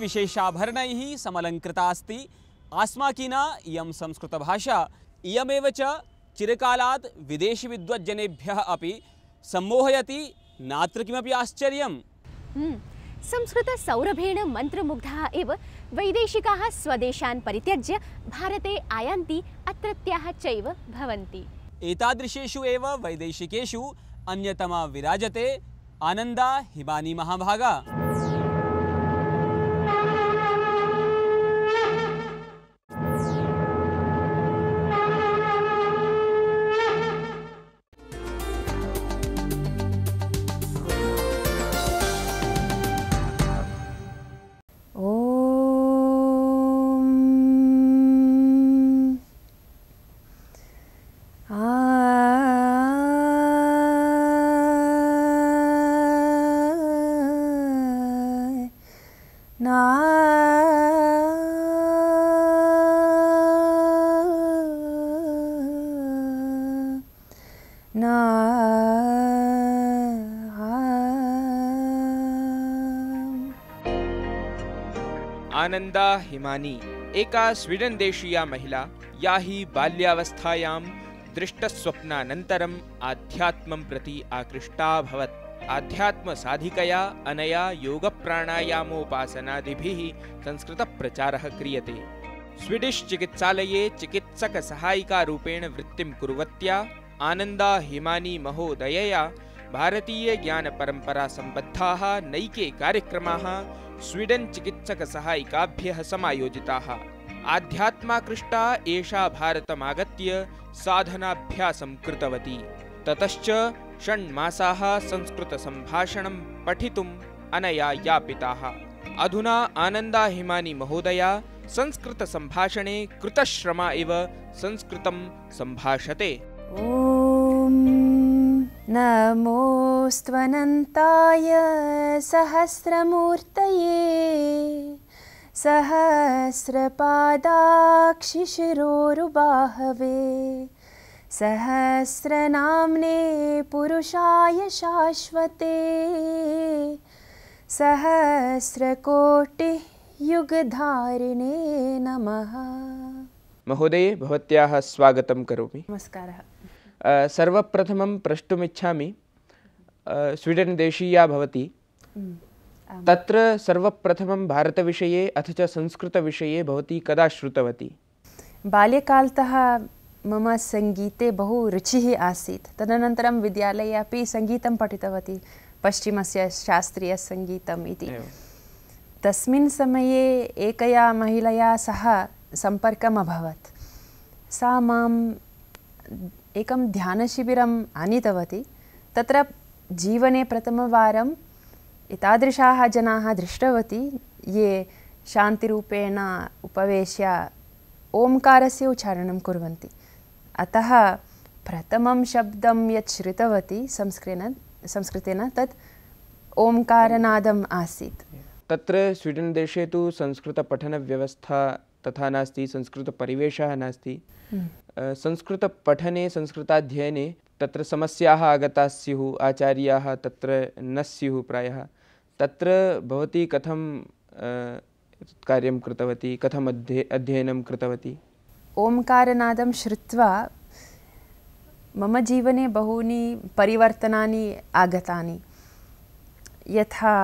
विशेषाभरण समलंकृता अस्त आस्माकीना इं संस्कृत भाषा इयमे चिरकाला विदेशिविद्वज्जनेभ्यः अपि सम्मोहयति नात्र कि आश्चर्य हम्म। संस्कृत सौरभेण एव वैदेशिकाः स्वदेशान् परित्यज्य भारते आयान्ति अत्रत्याः चैव भवन्ति अन्यतमा विराजते आनंदा हिमानी महाभागा आनंदा हिमानी एका स्वीडन् देशीया महिला या हि बाल्यावस्थायां दृष्टस्वप्नानन्तरम् आध्यात्मं प्रति आकृष्टाभवत् आध्यात्मसाधिकया अनया योगप्राणायामोपासनादिभिः संस्कृतप्रचारः क्रियते स्वीडिश् चिकित्सालये चिकित्सकसहायिकारूपेण वृत्तिं कुर्वत्या आनन्दा हिमानी महोदयया भारतीयज्ञानपरम्परासम्बद्धाः नैके कार्यक्रमाः स्वीडेन् चिकित्सकसहायिकाभ्यः समायोजिताः आध्यात्माकृष्टा एषा भारतमागत्य साधनाभ्यासं कृतवती ततश्च षण्मासाः संस्कृतसम्भाषणं पठितुम् अनया यापिताः अधुना आनन्दाहिमानीमहोदया संस्कृतसम्भाषणे कृतश्रमा इव संस्कृतं सम्भाषते नमोस्त्वनन्ताय सहस्रमूर्तये सहस्रपादाक्षिशिरोरुबाहवे सहस्रनाम्ने पुरुषाय शाश्वते सहस्रकोटिः युगधारिणे नमः महोदये भवत्याः स्वागतं करोमि नमस्कारः सर्वप्रथमं प्रष्टुमिच्छामि स्वीडन देशीया भवति तत्र सर्वप्रथमं भारतविषये अथ च संस्कृतविषये भवती कदा श्रुतवती बाल्यकालतः मम सङ्गीते बहु रुचिः आसीत् तदनन्तरं विद्यालये अपि सङ्गीतं पठितवती पश्चिमस्य शास्त्रीयसङ्गीतम् इति तस्मिन् समये एकया महिलया सह सम्पर्कम् अभवत् सा मां एकं ध्यानशिबिरम् आनीतवती तत्र जीवने प्रथमवारम् एतादृशाः जनाः दृष्टवती ये शान्तिरूपेण उपवेश्य ओंकारस्य उच्चारणं कुर्वन्ति अतः प्रथमं शब्दं यत् श्रुतवती संस्कृतेन संस्कृतेन तत् ओंकारनादम् आसीत् तत्र स्वीडन् देशे तु संस्कृतपठनव्यवस्था तथा नास्ति संस्कृतपरिवेशः नास्ति हम्म। संस्कृतपठने संस्कृताध्ययने तत्र समस्याः आगताः स्युः आचार्याः तत्र न स्युः प्रायः तत्र भवती कथं कार्यं कृतवती कथम् अध्ये अध्ययनं कृतवती ओंकारनादं श्रुत्वा मम जीवने बहूनि परिवर्तनानि आगतानि यथा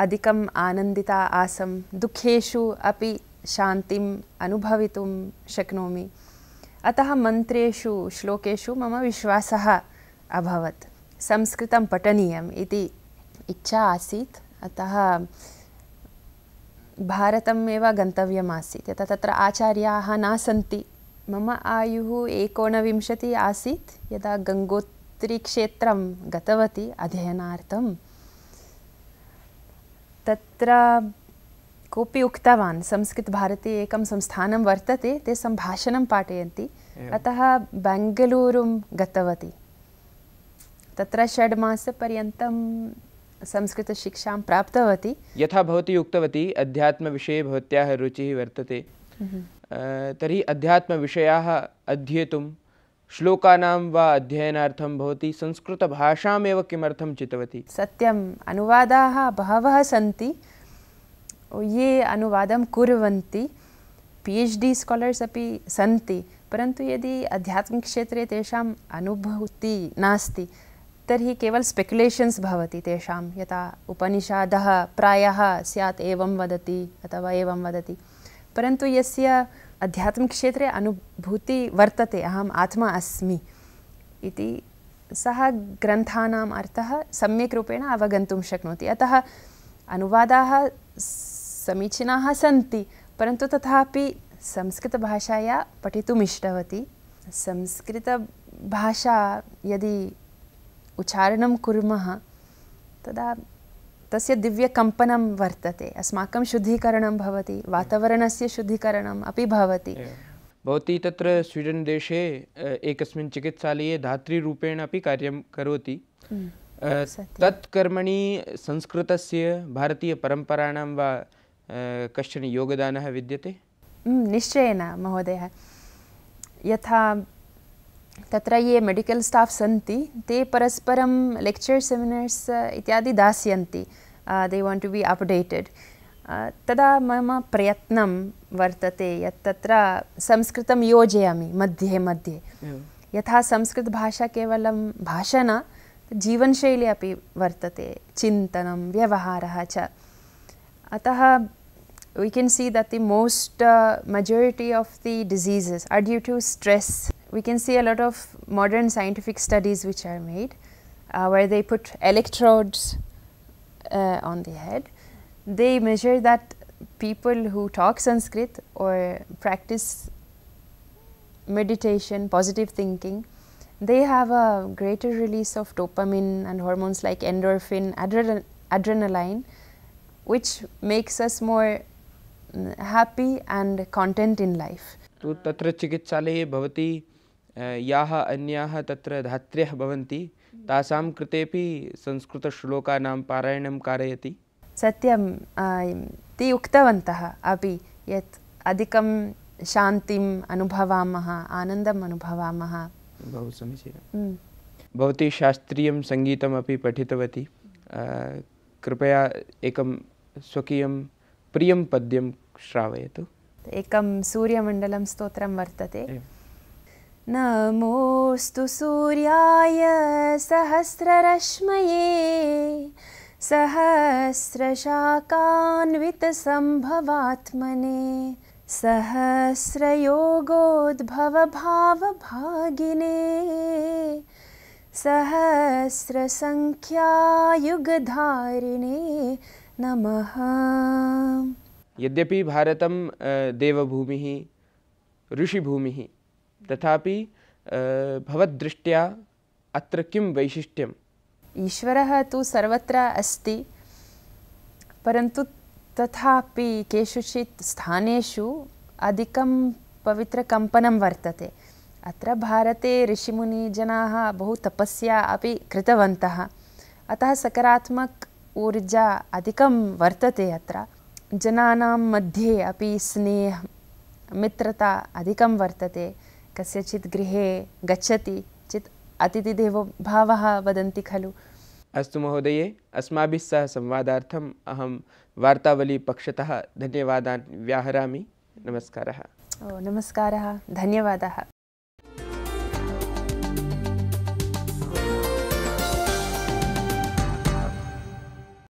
अधिकम् आनन्दिता आसम दुःखेषु अपि शान्तिम् अनुभवितुं शक्नोमि अतः मन्त्रेषु श्लोकेषु मम विश्वासः अभवत् संस्कृतं पठनीयम् इति इच्छा आसीत् अतः भारतम् एव गन्तव्यम् आसीत् यतः तत्र आचार्याः न सन्ति मम आयुः एकोनविंशतिः आसीत् यदा गङ्गोत्रीक्षेत्रं गतवती अध्ययनार्थं तत्र कोऽपि उक्तवान् संस्कृतभारती एकं संस्थानं वर्तते ते सम्भाषणं पाठयन्ति अतः बेङ्गलूरुं गतवती तत्र षड्मासपर्यन्तं संस्कृतशिक्षां प्राप्तवती यथा भवती उक्तवती अध्यात्मविषये भवत्याः रुचिः वर्तते हम्म। तर्हि अध्यात्मविषयाः अध्येतुं श्लोकानां वा अध्ययनार्थं भवति संस्कृतभाषामेव किमर्थं चितवती सत्यम् अनुवादाः बहवः सन्ति ये अनुवादं कुर्वन्ति पि एच् डि स्कालर्स् अपि सन्ति परन्तु यदि आध्यात्मिकक्षेत्रे तेषाम् अनुभूतिः नास्ति तर्हि केवल स्पेक्युलेशन्स् भवति तेषां यथा उपनिषदः प्रायः स्यात् एवं वदति अथवा एवं वदति परन्तु यस्य आध्यात्मक्षेत्रे अनुभूति वर्तते अहम् आत्मा अस्मि इति सः ग्रन्थानाम् अर्थः सम्यक् रूपेण अवगन्तुं शक्नोति अतः अनुवादाः समीचीनाः सन्ति परन्तु तथापि संस्कृतभाषाया पठितुम् इष्टवती संस्कृतभाषा यदि उच्चारणं कुर्मः तदा तस्य दिव्यकम्पनं वर्तते अस्माकं शुद्धीकरणं भवति वातावरणस्य शुद्धीकरणम् अपि भवति भवती तत्र स्वीडन् देशे एकस्मिन् चिकित्सालये धातृरूपेण अपि कार्यं करोति तत् कर्मणि संस्कृतस्य भारतीयपरम्पराणां वा कश्चन योगदानः विद्यते निश्चयेन महोदय यथा तत्र ये मेडिकल स्टाफ सन्ति ते परस्परं लेक्चर सेमिनर्स् इत्यादि दास्यन्ति they want to be updated तदा मम प्रयत्नं वर्तते यत् तत्र संस्कृतं योजयामि मध्ये मध्ये यथा संस्कृतभाषा केवलं भाषा न जीवनशैली अपि वर्तते चिन्तनं व्यवहारः च अतः we can see that the most uh, majority the the diseases due due to we can see a lot of modern scientific studies which are made uh, where they put electrodes uh, on the head. They measure that people who talk Sanskrit or practice meditation, positive thinking, they have a greater release of dopamine and hormones like endorphin, adrenaline, which makes us more mm, happy and content in life. तो तत्र याः अन्याः तत्र धात्र्यः भवन्ति तासां कृतेपि संस्कृतश्लोकानां पारायणं कारयति सत्यं ते उक्तवन्तः अपि यत् अधिकं शान्तिम् अनुभवामः आनन्दम् अनुभवामः बहु समीचीनं भवती शास्त्रीयं सङ्गीतमपि पठितवती कृपया एकं स्वकीयं प्रियं पद्यं श्रावयतु एकं सूर्यमण्डलं स्तोत्रं वर्तते नमोस्तु सूर्याय सहस्ररश्मये सहस्रशाकान्वितसम्भवात्मने सहस्रयोगोद्भवभावभागिने सहस्रसङ्ख्यायुगधारिणे नमः यद्यपि भारतं देवभूमिः ऋषिभूमिः तथापि भवद्दृष्ट्या अत्र किं वैशिष्ट्यम् ईश्वरः तु सर्वत्र अस्ति परन्तु तथापि केषुचित् स्थानेषु अधिकं पवित्रकम्पनं वर्तते अत्र भारते ऋषिमुनिजनाः बहु तपस्या अपि कृतवन्तः अतः सकारात्मक ऊर्जा अधिकं वर्तते अत्र जनानां मध्ये अपि स्नेह मित्रता अधिकं वर्तते कस्यचित् गृहे गच्छति चेत् अतिथिदेवो भावः वदन्ति खलु अस्तु महोदये अस्माभिः सह संवादार्थम् अहं वार्तावलीपक्षतः धन्यवादान् व्याहरामि नमस्कारः ओ नमस्कारः धन्यवादाः